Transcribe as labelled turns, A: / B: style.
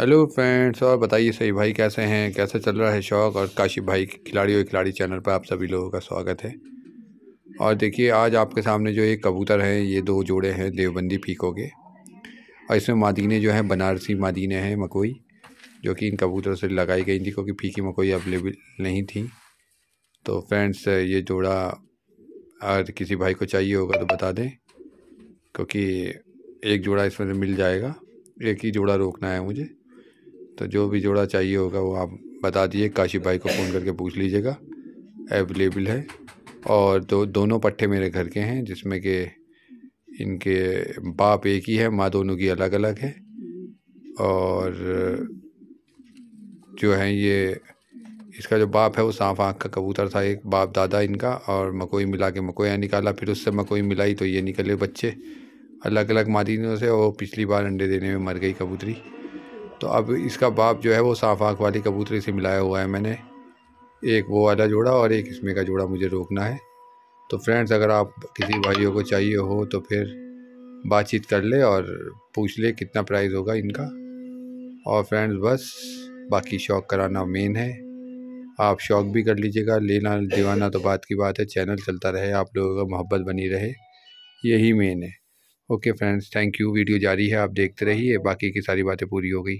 A: hello friends और बताइए सही भाई कैसे हैं कैसे चल रहा है शौक और काशिफ भाई खिलाड़ी और खिलाड़ी चैनल पर आप सभी लोगों का स्वागत है और देखिए आज आपके सामने जो ये कबूतर हैं ये दो जोड़े हैं देवबंदी पीकों के और इसमें मादीने जो हैं बनारसी मादीने हैं मकोई जो कि इन कबूतरों से लगाई गई थी क्योंकि फीकी मकोई अवेलेबल नहीं थी तो फ्रेंड्स ये जोड़ा अगर किसी भाई को चाहिए होगा तो बता दें क्योंकि एक जोड़ा इसमें मिल जाएगा एक ही जोड़ा रोकना है मुझे तो जो भी जोड़ा चाहिए होगा वो आप बता दिए काशी भाई को फ़ोन करके पूछ लीजिएगा अवेलेबल है और दो दोनों पट्टे मेरे घर के हैं जिसमें कि इनके बाप एक ही है माँ दोनों की अलग अलग है और जो है ये इसका जो बाप है वो सांप आँख का कबूतर था एक बाप दादा इनका और मकोई मिला के मकोया निकाला फिर उससे मकोई मिलाई तो ये निकले बच्चे अलग अलग मादिनों से और पिछली बार अंडे देने में मर गई कबूतरी तो अब इसका बाप जो है वो साफ आँख वाली कबूतरी से मिलाया हुआ है मैंने एक वो वाला जोड़ा और एक इसमें का जोड़ा मुझे रोकना है तो फ्रेंड्स अगर आप किसी भाइयों को चाहिए हो तो फिर बातचीत कर ले और पूछ ले कितना प्राइस होगा इनका और फ्रेंड्स बस बाकी शौक कराना मेन है आप शौक भी कर लीजिएगा लेना दीवाना तो बात की बात है चैनल चलता रहे आप लोगों का मोहब्बत बनी रहे यही मेन है okay friends thank you video जारी है आप देखते रहिए बाकी की सारी बातें पूरी हो गई